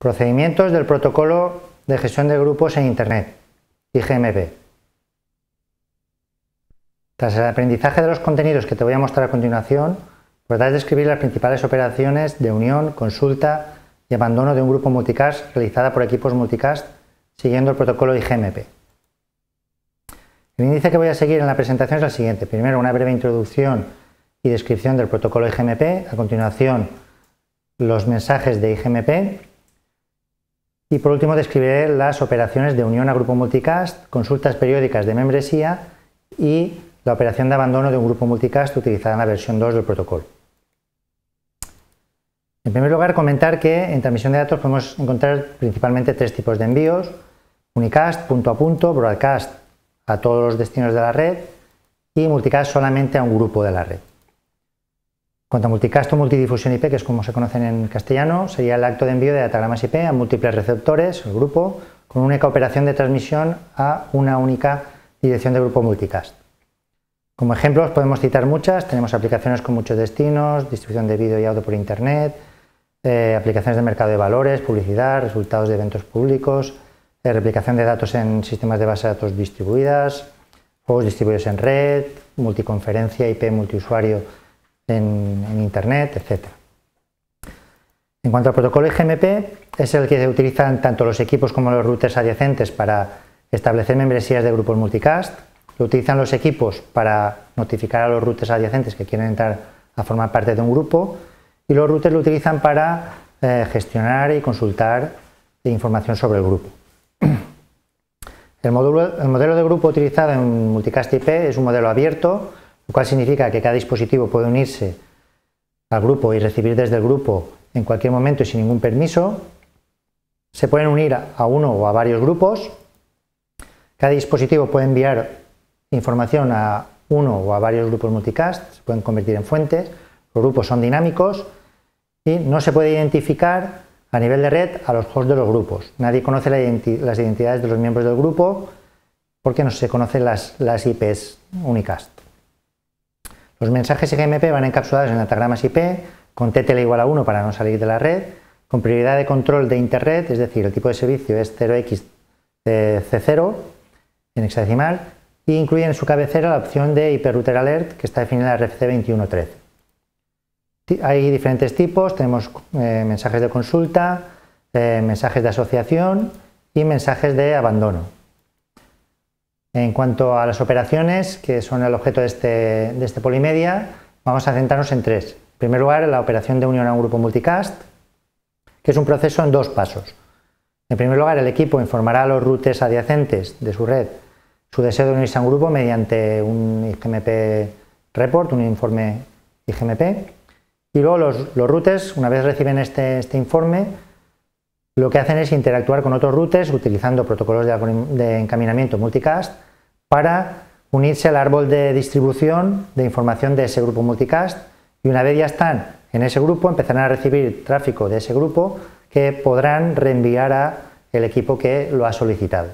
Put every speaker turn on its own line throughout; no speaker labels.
Procedimientos del protocolo de gestión de grupos en Internet, IGMP. Tras el aprendizaje de los contenidos que te voy a mostrar a continuación, podrás pues describir las principales operaciones de unión, consulta y abandono de un grupo multicast realizada por equipos multicast siguiendo el protocolo IGMP. El índice que voy a seguir en la presentación es el siguiente. Primero, una breve introducción y descripción del protocolo IGMP. A continuación, los mensajes de IGMP. Y por último describiré las operaciones de unión a grupo multicast, consultas periódicas de membresía y la operación de abandono de un grupo multicast utilizada en la versión 2 del protocolo. En primer lugar, comentar que en transmisión de datos podemos encontrar principalmente tres tipos de envíos, unicast, punto a punto, broadcast a todos los destinos de la red y multicast solamente a un grupo de la red cuanto a multicast o multidifusión IP, que es como se conocen en castellano, sería el acto de envío de datagramas IP a múltiples receptores, o grupo, con una única operación de transmisión a una única dirección de grupo multicast. Como ejemplos podemos citar muchas, tenemos aplicaciones con muchos destinos, distribución de vídeo y audio por Internet, eh, aplicaciones de mercado de valores, publicidad, resultados de eventos públicos, eh, replicación de datos en sistemas de base de datos distribuidas, juegos distribuidos en red, multiconferencia, IP multiusuario en, Internet, etc. En cuanto al protocolo IGMP, es el que se utilizan tanto los equipos como los routers adyacentes para establecer membresías de grupos multicast. Lo utilizan los equipos para notificar a los routers adyacentes que quieren entrar a formar parte de un grupo. Y los routers lo utilizan para eh, gestionar y consultar información sobre el grupo. el modelo de grupo utilizado en Multicast IP es un modelo abierto lo cual significa que cada dispositivo puede unirse al grupo y recibir desde el grupo en cualquier momento y sin ningún permiso. Se pueden unir a uno o a varios grupos. Cada dispositivo puede enviar información a uno o a varios grupos multicast, se pueden convertir en fuentes, los grupos son dinámicos y no se puede identificar a nivel de red a los hosts de los grupos. Nadie conoce las identidades de los miembros del grupo porque no se conocen las IPs unicast. Los mensajes IGMP van encapsulados en datagramas IP, con TTL igual a 1 para no salir de la red, con prioridad de control de interred, es decir, el tipo de servicio es 0xC0 eh, en hexadecimal, y incluye en su cabecera la opción de Hyperrouter Alert que está definida en la RFC 2113. Hay diferentes tipos, tenemos eh, mensajes de consulta, eh, mensajes de asociación y mensajes de abandono. En cuanto a las operaciones, que son el objeto de este, de este polimedia, vamos a centrarnos en tres. En primer lugar, la operación de unión a un grupo multicast, que es un proceso en dos pasos. En primer lugar, el equipo informará a los routers adyacentes de su red su deseo de unirse a un grupo mediante un IGMP report, un informe IGMP. Y luego los, los routers, una vez reciben este, este informe, lo que hacen es interactuar con otros routers utilizando protocolos de, encaminamiento multicast para unirse al árbol de distribución de información de ese grupo multicast y una vez ya están en ese grupo empezarán a recibir tráfico de ese grupo que podrán reenviar a el equipo que lo ha solicitado.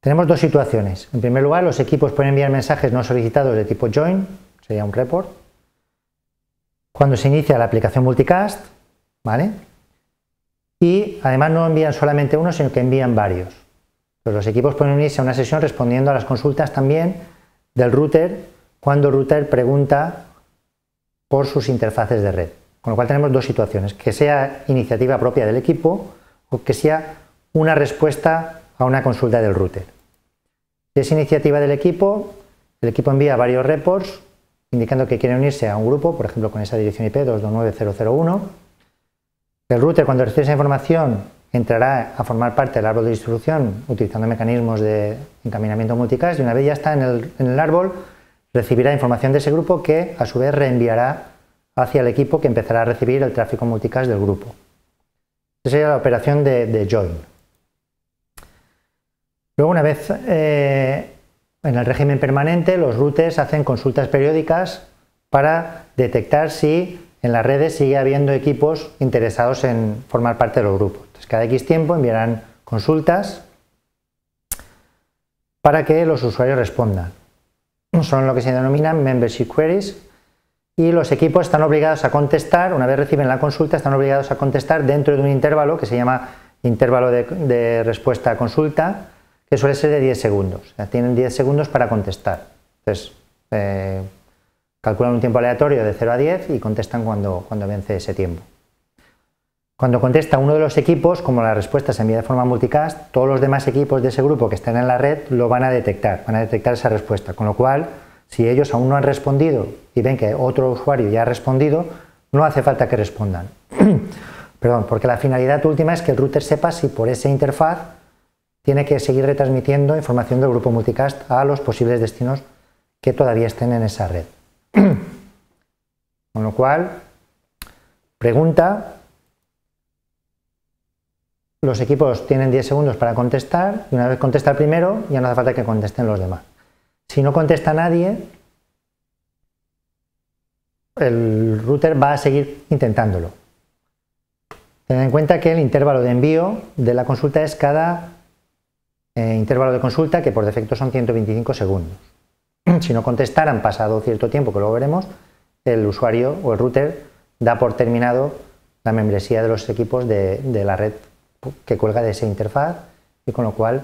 Tenemos dos situaciones. En primer lugar, los equipos pueden enviar mensajes no solicitados de tipo join, sería un report. Cuando se inicia la aplicación multicast, ¿vale? Además, no envían solamente uno, sino que envían varios. Pues los equipos pueden unirse a una sesión respondiendo a las consultas también del router cuando el router pregunta por sus interfaces de red. Con lo cual tenemos dos situaciones, que sea iniciativa propia del equipo o que sea una respuesta a una consulta del router. Si es iniciativa del equipo, el equipo envía varios reports indicando que quiere unirse a un grupo, por ejemplo con esa dirección IP 229001 el router cuando recibe esa información entrará a formar parte del árbol de distribución utilizando mecanismos de encaminamiento multicast y una vez ya está en el, árbol recibirá información de ese grupo que a su vez reenviará hacia el equipo que empezará a recibir el tráfico multicast del grupo. Esa sería la operación de, join. Luego, una vez eh, en el régimen permanente, los routers hacen consultas periódicas para detectar si en las redes sigue habiendo equipos interesados en formar parte de los grupos. cada X tiempo enviarán consultas para que los usuarios respondan. Son lo que se denominan membership queries y los equipos están obligados a contestar, una vez reciben la consulta, están obligados a contestar dentro de un intervalo que se llama intervalo de, respuesta a consulta, que suele ser de 10 segundos. tienen 10 segundos para contestar. Entonces, eh, calculan un tiempo aleatorio de 0 a 10 y contestan cuando, vence ese tiempo. Cuando contesta uno de los equipos, como la respuesta se envía de forma multicast, todos los demás equipos de ese grupo que estén en la red lo van a detectar, van a detectar esa respuesta. Con lo cual, si ellos aún no han respondido y ven que otro usuario ya ha respondido, no hace falta que respondan. Perdón, porque la finalidad última es que el router sepa si por esa interfaz tiene que seguir retransmitiendo información del grupo multicast a los posibles destinos que todavía estén en esa red. Con lo cual, pregunta, los equipos tienen 10 segundos para contestar y una vez contesta el primero ya no hace falta que contesten los demás. Si no contesta nadie, el router va a seguir intentándolo. Ten en cuenta que el intervalo de envío de la consulta es cada eh, intervalo de consulta, que por defecto son 125 segundos. si no contestaran pasado cierto tiempo, que luego veremos, el usuario o el router da por terminado la membresía de los equipos de, la red que cuelga de esa interfaz y con lo cual,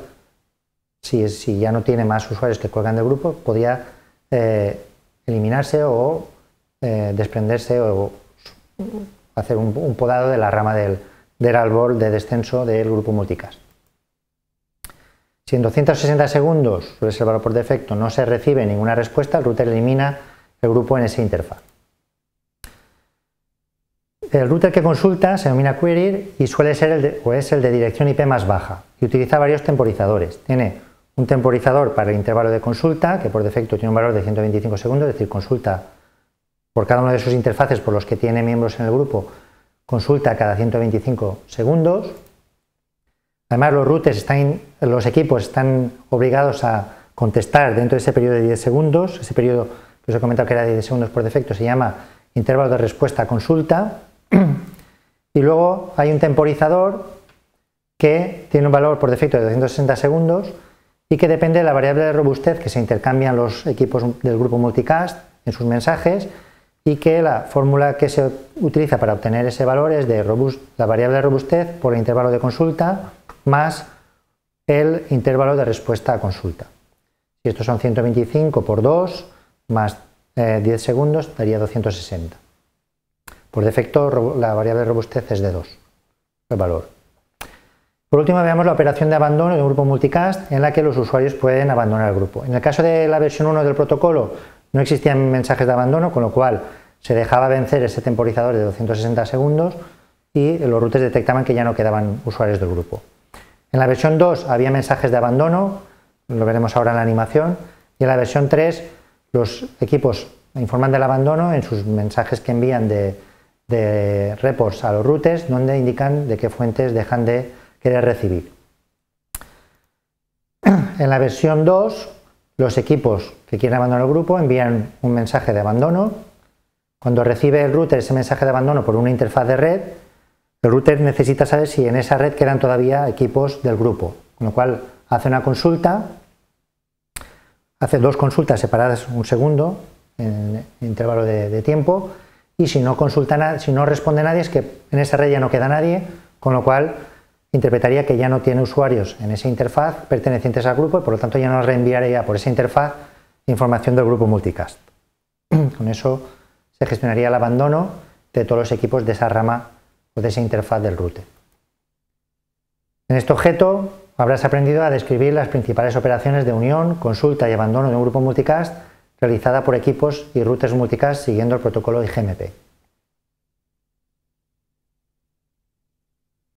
si, ya no tiene más usuarios que cuelgan del grupo, podría eh, eliminarse o eh, desprenderse o hacer un, podado de la rama del, del árbol de descenso del grupo multicast. Si en 260 segundos, suele el valor por defecto, no se recibe ninguna respuesta, el router elimina el grupo en esa interfaz. El router que consulta se denomina query y suele ser el de, es el de dirección IP más baja y utiliza varios temporizadores. Tiene un temporizador para el intervalo de consulta, que por defecto tiene un valor de 125 segundos, es decir, consulta por cada una de sus interfaces por los que tiene miembros en el grupo, consulta cada 125 segundos. Además, los routers están, los equipos están obligados a contestar dentro de ese periodo de 10 segundos. Ese periodo que os he comentado que era de 10 segundos por defecto se llama intervalo de respuesta a consulta. Y luego hay un temporizador que tiene un valor por defecto de 260 segundos y que depende de la variable de robustez que se intercambian los equipos del grupo multicast en sus mensajes y que la fórmula que se utiliza para obtener ese valor es de la variable de robustez por el intervalo de consulta más el intervalo de respuesta a consulta. Si estos son 125 por 2 más 10 eh, segundos, daría 260. Por defecto, la variable de robustez es de 2, el valor. Por último, veamos la operación de abandono de un grupo multicast en la que los usuarios pueden abandonar el grupo. En el caso de la versión 1 del protocolo, no existían mensajes de abandono, con lo cual se dejaba vencer ese temporizador de 260 segundos y los routers detectaban que ya no quedaban usuarios del grupo. En la versión 2 había mensajes de abandono, lo veremos ahora en la animación, y en la versión 3 los equipos informan del abandono en sus mensajes que envían de, de reports a los routers, donde indican de qué fuentes dejan de querer recibir. En la versión 2, los equipos que quieren abandonar el grupo envían un mensaje de abandono. Cuando recibe el router ese mensaje de abandono por una interfaz de red, el router necesita saber si en esa red quedan todavía equipos del grupo, con lo cual hace una consulta, hace dos consultas separadas un segundo en intervalo de, tiempo, y si no consulta si no responde nadie es que en esa red ya no queda nadie, con lo cual interpretaría que ya no tiene usuarios en esa interfaz pertenecientes al grupo y por lo tanto ya no reenviaría por esa interfaz información del grupo multicast. Con eso se gestionaría el abandono de todos los equipos de esa rama o de esa interfaz del router. En este objeto habrás aprendido a describir las principales operaciones de unión, consulta y abandono de un grupo multicast realizada por equipos y routers multicast siguiendo el protocolo IGMP.